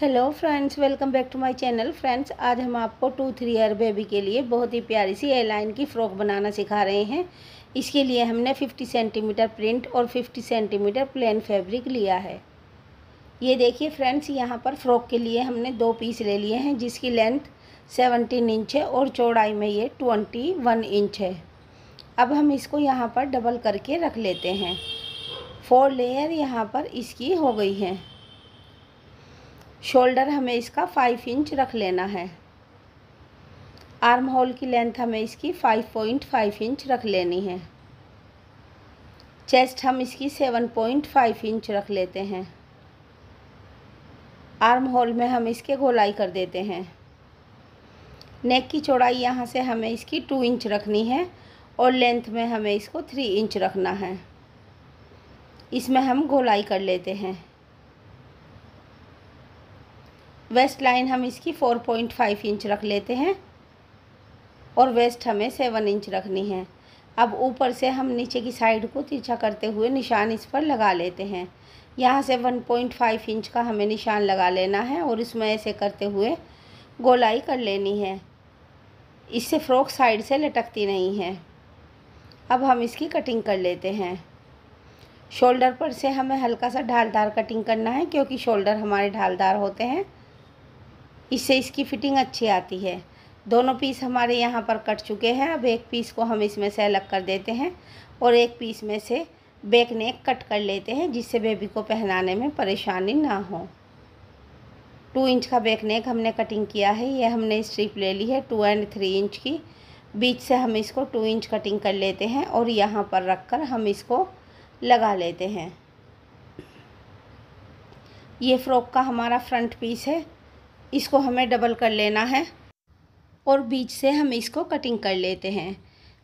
hello friends welcome back to my channel friends आज हम आपको टू थ्री ईयर बेबी के लिए बहुत ही प्यारी सी एयरलाइन की फ़्रॉक बनाना सिखा रहे हैं इसके लिए हमने 50 सेंटीमीटर प्रिंट और 50 सेंटीमीटर प्लेन फैब्रिक लिया है ये देखिए फ्रेंड्स यहाँ पर फ़्रॉक के लिए हमने दो पीस ले लिए हैं जिसकी लेंथ सेवनटीन इंच है और चौड़ाई में ये ट्वेंटी इंच है अब हम इसको यहाँ पर डबल करके रख लेते हैं फोर लेयर यहाँ पर इसकी हो गई है शोल्डर हमें इसका फाइव इंच रख लेना है आर्म होल की लेंथ हमें इसकी फाइव पॉइंट फाइव इंच रख लेनी है चेस्ट हम इसकी सेवन पॉइंट फाइव इंच रख लेते हैं आर्म होल में हम इसके गोलाई कर देते हैं नेक की चौड़ाई यहाँ से हमें इसकी टू इंच रखनी है और लेंथ में हमें इसको थ्री इंच रखना है इसमें हम गोलाई कर लेते हैं वेस्ट लाइन हम इसकी फ़ोर पॉइंट फाइव इंच रख लेते हैं और वेस्ट हमें सेवन इंच रखनी है अब ऊपर से हम नीचे की साइड को तिरछा करते हुए निशान इस पर लगा लेते हैं यहाँ से वन पॉइंट फाइव इंच का हमें निशान लगा लेना है और इसमें ऐसे करते हुए गोलाई कर लेनी है इससे फ्रॉक साइड से लटकती नहीं है अब हम इसकी कटिंग कर लेते हैं शोल्डर पर से हमें हल्का सा ढालदार कटिंग करना है क्योंकि शोल्डर हमारे ढालदार होते हैं इससे इसकी फ़िटिंग अच्छी आती है दोनों पीस हमारे यहाँ पर कट चुके हैं अब एक पीस को हम इसमें से अलग कर देते हैं और एक पीस में से बैक नेक कट कर लेते हैं जिससे बेबी को पहनाने में परेशानी ना हो टू इंच का बैक नेक हमने कटिंग किया है ये हमने स्ट्रिप ले ली है टू एंड थ्री इंच की बीच से हम इसको टू इंच कटिंग कर लेते हैं और यहाँ पर रख कर हम इसको लगा लेते हैं ये फ़्रॉक का हमारा फ्रंट पीस है इसको हमें डबल कर लेना है और बीच से हम इसको कटिंग कर लेते हैं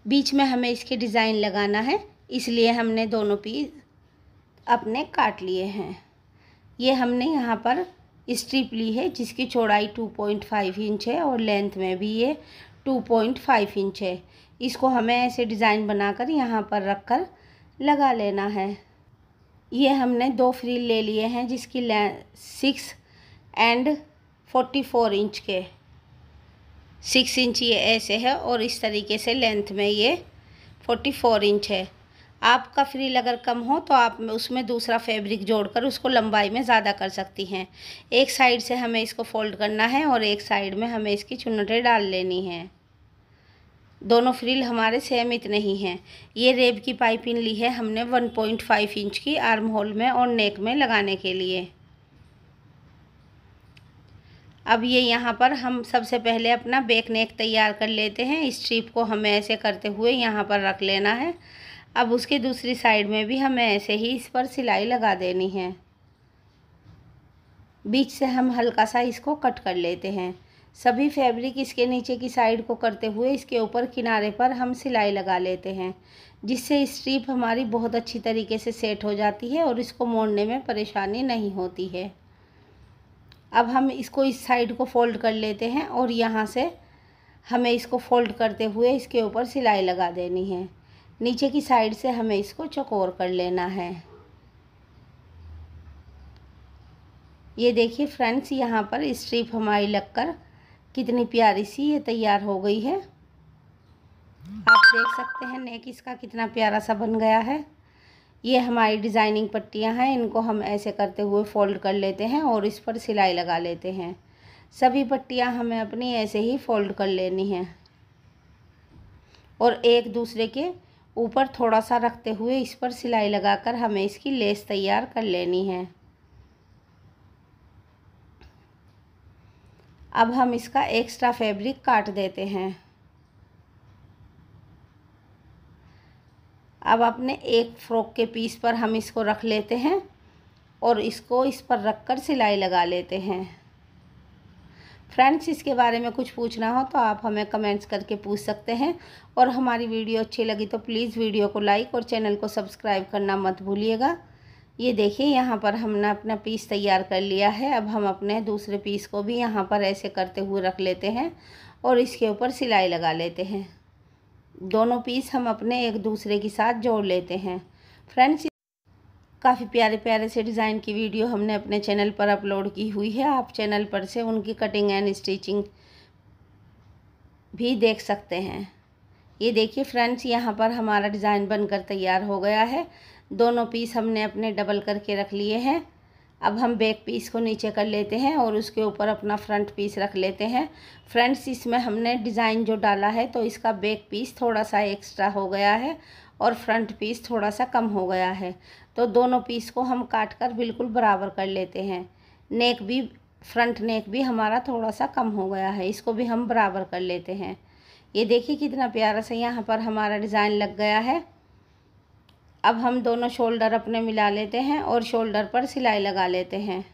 बीच में हमें इसके डिज़ाइन लगाना है इसलिए हमने दोनों पीस अपने काट लिए हैं ये हमने यहाँ पर स्ट्रिप ली है जिसकी चौड़ाई 2.5 इंच है और लेंथ में भी ये 2.5 इंच है इसको हमें ऐसे डिज़ाइन बनाकर यहाँ पर रख कर लगा लेना है ये हमने दो फ्रील ले लिए हैं जिसकी six and forty four inch के सिक्स इंच ये ऐसे है और इस तरीके से लेंथ में ये फोर्टी फोर इंच है आपका फ्रिल अगर कम हो तो आप उसमें दूसरा फैब्रिक जोड़कर उसको लंबाई में ज़्यादा कर सकती हैं एक साइड से हमें इसको फोल्ड करना है और एक साइड में हमें इसकी चुनटें डाल लेनी है दोनों फ्रिल हमारे सेम इतने ही हैं ये रेब की पाइपिंग ली है हमने 1.5 इंच की आर्म होल में और नेक में लगाने के लिए अब ये यहाँ पर हम सबसे पहले अपना बेक नेक तैयार कर लेते हैं स्ट्रिप को हमें ऐसे करते हुए यहाँ पर रख लेना है अब उसके दूसरी साइड में भी हमें ऐसे ही इस पर सिलाई लगा देनी है बीच से हम हल्का सा इसको कट कर लेते हैं सभी फैब्रिक इसके नीचे की साइड को करते हुए इसके ऊपर किनारे पर हम सिलाई लगा लेते हैं जिससे स्ट्रिप हमारी बहुत अच्छी तरीके से सेट हो जाती है और इसको मोड़ने में परेशानी नहीं होती है अब हम इसको इस साइड को फोल्ड कर लेते हैं और यहाँ से हमें इसको फोल्ड करते हुए इसके ऊपर सिलाई लगा देनी है नीचे की साइड से हमें इसको चकोर कर लेना है ये देखिए फ्रेंड्स यहाँ पर स्ट्रिप हमारी लगकर कितनी प्यारी सी ये तैयार हो गई है आप देख सकते हैं नेक इसका कितना प्यारा सा बन गया है ये हमारी डिज़ाइनिंग पट्टियाँ हैं इनको हम ऐसे करते हुए फ़ोल्ड कर लेते हैं और इस पर सिलाई लगा लेते हैं सभी पट्टियाँ हमें अपनी ऐसे ही फ़ोल्ड कर लेनी है और एक दूसरे के ऊपर थोड़ा सा रखते हुए इस पर सिलाई लगाकर हमें इसकी लेस तैयार कर लेनी है अब हम इसका एक्स्ट्रा फैब्रिक काट देते हैं अब अपने एक फ्रॉक के पीस पर हम इसको रख लेते हैं और इसको इस पर रख कर सिलाई लगा लेते हैं फ्रेंड्स इसके बारे में कुछ पूछना हो तो आप हमें कमेंट्स करके पूछ सकते हैं और हमारी वीडियो अच्छी लगी तो प्लीज़ वीडियो को लाइक और चैनल को सब्सक्राइब करना मत भूलिएगा ये देखिए यहाँ पर हमने अपना पीस तैयार कर लिया है अब हम अपने दूसरे पीस को भी यहाँ पर ऐसे करते हुए रख लेते हैं और इसके ऊपर सिलाई लगा लेते हैं दोनों पीस हम अपने एक दूसरे के साथ जोड़ लेते हैं फ्रेंड्स काफ़ी प्यारे प्यारे से डिज़ाइन की वीडियो हमने अपने चैनल पर अपलोड की हुई है आप चैनल पर से उनकी कटिंग एंड स्टिचिंग भी देख सकते हैं ये देखिए फ्रेंड्स यहाँ पर हमारा डिज़ाइन बनकर तैयार हो गया है दोनों पीस हमने अपने डबल करके रख लिए हैं अब हम बैक पीस को नीचे कर लेते हैं और उसके ऊपर अपना फ्रंट पीस रख लेते हैं फ्रेंड्स इसमें हमने डिज़ाइन जो डाला है तो इसका बैक पीस थोड़ा सा एक्स्ट्रा हो गया है और फ्रंट पीस थोड़ा सा कम हो गया है तो दोनों पीस को हम काट कर बिल्कुल बराबर कर लेते हैं नेक भी फ्रंट नेक भी हमारा थोड़ा सा कम हो गया है इसको भी हम बराबर कर लेते हैं ये देखिए कितना प्यारा सा यहाँ पर हमारा डिज़ाइन लग गया है अब हम दोनों शोल्डर अपने मिला लेते हैं और शोल्डर पर सिलाई लगा लेते हैं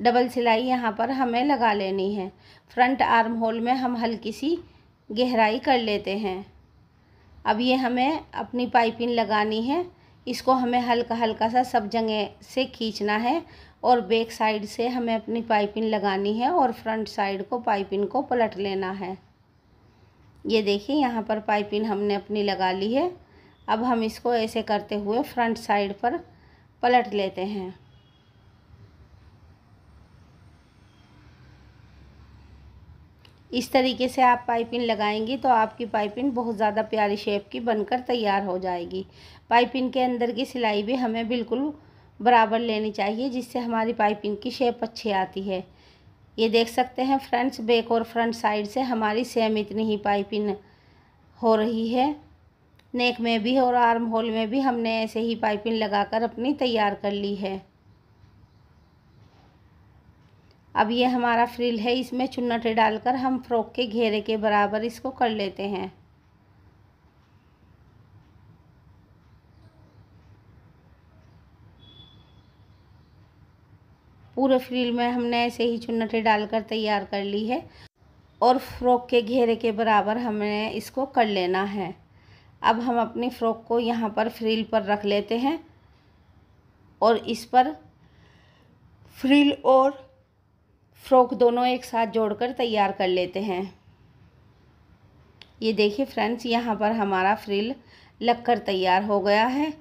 डबल सिलाई यहाँ पर हमें लगा लेनी है फ्रंट आर्म होल में हम हल्की सी गहराई कर लेते हैं अब ये हमें अपनी पाइपिंग लगानी है इसको हमें हल्का हल्का सा सब जगह से खींचना है और बैक साइड से हमें अपनी पाइपिंग लगानी है और फ्रंट साइड को पाइपिंग को पलट लेना है ये देखिए यहाँ पर पाइपिंग हमने अपनी लगा ली है अब हम इसको ऐसे करते हुए फ्रंट साइड पर पलट लेते हैं इस तरीके से आप पाइपिंग लगाएंगी तो आपकी पाइपिंग बहुत ज़्यादा प्यारी शेप की बनकर तैयार हो जाएगी पाइपिंग के अंदर की सिलाई भी हमें बिल्कुल बराबर लेनी चाहिए जिससे हमारी पाइपिंग की शेप अच्छी आती है ये देख सकते हैं फ्रंट्स बैक और फ्रंट साइड से हमारी सेम इतनी ही पाइपिंग हो रही है नेक में भी और आर्म होल में भी हमने ऐसे ही पाइपिंग लगाकर अपनी तैयार कर ली है अब ये हमारा फ्रिल है इसमें चुन्नटे डालकर हम फ्रॉक के घेरे के बराबर इसको कर लेते हैं पूरे फ्रील में हमने ऐसे ही चुन्नटे डालकर तैयार कर ली है और फ्रॉक के घेरे के बराबर हमें इसको कर लेना है अब हम अपनी फ़्रॉक को यहाँ पर फ्रील पर रख लेते हैं और इस पर फ्रील और फ्रॉक दोनों एक साथ जोड़कर तैयार कर लेते हैं ये देखिए फ्रेंड्स यहाँ पर हमारा फ्रिल लगकर तैयार हो गया है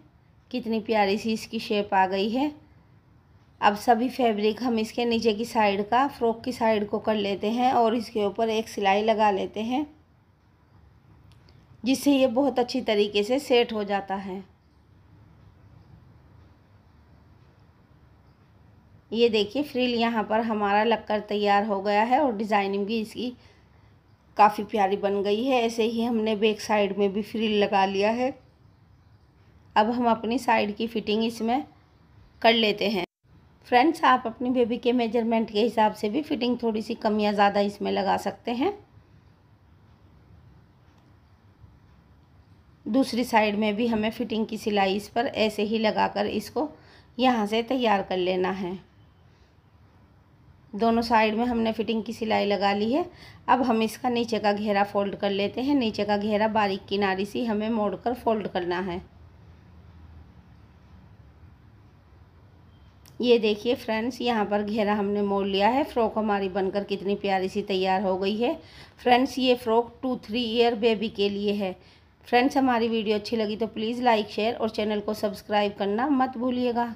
कितनी प्यारी सी इसकी शेप आ गई है अब सभी फैब्रिक हम इसके नीचे की साइड का फ्रॉक की साइड को कर लेते हैं और इसके ऊपर एक सिलाई लगा लेते हैं जिससे ये बहुत अच्छी तरीके से सेट हो जाता है ये देखिए फ्रिल यहाँ पर हमारा लगकर तैयार हो गया है और डिज़ाइनिंग भी इसकी काफ़ी प्यारी बन गई है ऐसे ही हमने बैक साइड में भी फ्रिल लगा लिया है अब हम अपनी साइड की फ़िटिंग इसमें कर लेते हैं फ्रेंड्स आप अपनी बेबी के मेजरमेंट के हिसाब से भी फिटिंग थोड़ी सी कम या ज़्यादा इसमें लगा सकते हैं दूसरी साइड में भी हमें फिटिंग की सिलाई इस पर ऐसे ही लगाकर इसको यहाँ से तैयार कर लेना है दोनों साइड में हमने फिटिंग की सिलाई लगा ली है अब हम इसका नीचे का घेरा फोल्ड कर लेते हैं नीचे का घेरा बारीक किनारी सी हमें मोड़कर फोल्ड करना है ये देखिए फ्रेंड्स यहाँ पर घेरा हमने मोड़ लिया है फ़्रॉक हमारी बनकर कितनी प्यारी सी तैयार हो गई है फ्रेंड्स ये frock two three year baby के लिए है फ्रेंड्स हमारी वीडियो अच्छी लगी तो प्लीज़ लाइक शेयर और चैनल को सब्सक्राइब करना मत भूलिएगा